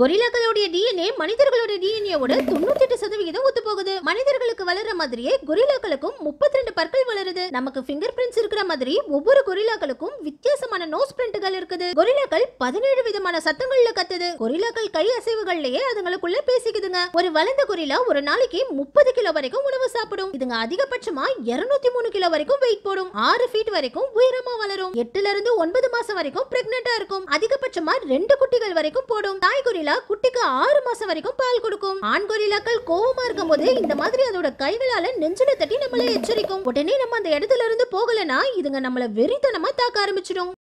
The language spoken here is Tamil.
கொரிலாக்களுடைய டிஎன்ஏ மனிதர்களுடைய டிஎன்ஏவோட தொண்ணூத்தி எட்டு சதவிகிதம் ஒத்து போகுது மனிதர்களுக்கு வளர்ற மாதிரியே கொரிலாக்களுக்கும் முப்பத்தி ரெண்டு இருக்குது நமக்கு ஃபிங்கர் பிரிண்ட்ஸ் இருக்கிற மாதிரி ஒவ்வொரு கொரிலாக்களுக்கும் வித்தியாசமான நோஸ் பிரிண்ட்கள் இருக்குது கொரிலாக்கள் பதினேழு விதமான சத்தங்கள்ல கத்துது கொரிலாக்கள் கை அசைவுகள்லயே அதுங்களுக்குள்ள பேசிக்குதுங்க ஒரு வளர்ந்த கொரிலா ஒரு நாளைக்கு முப்பது கிலோ வரைக்கும் உணவு சாப்பிடும் இதுங்க அதிகபட்சமா இருநூத்தி மூணு கிலோ வரைக்கும் வெயிட் போடும் ஆறு ஃபீட் வரைக்கும் உயரமா வளரும் எட்டுல இருந்து ஒன்பது மாசம் வரைக்கும் பிரெக்னெண்டா இருக்கும் அதிகபட்சமா ரெண்டு குட்டிகள் வரைக்கும் போடும் தாய் கொரிலா குட்டிக்கு ஆறு மாசம் வரைக்கும் பால் கொடுக்கும் ஆண் கொரிலாக்கள் கோவமா இருக்கும் போது இந்த மாதிரி அதோட கைகளால நெஞ்சில தட்டி நம்மளை எச்சரிக்கும் உடனே நம்ம அந்த இடத்துல இருந்து போகலைன்னா இதுங்க நம்மள வெறித்தனமா தாக்க ஆரம்பிச்சிடும்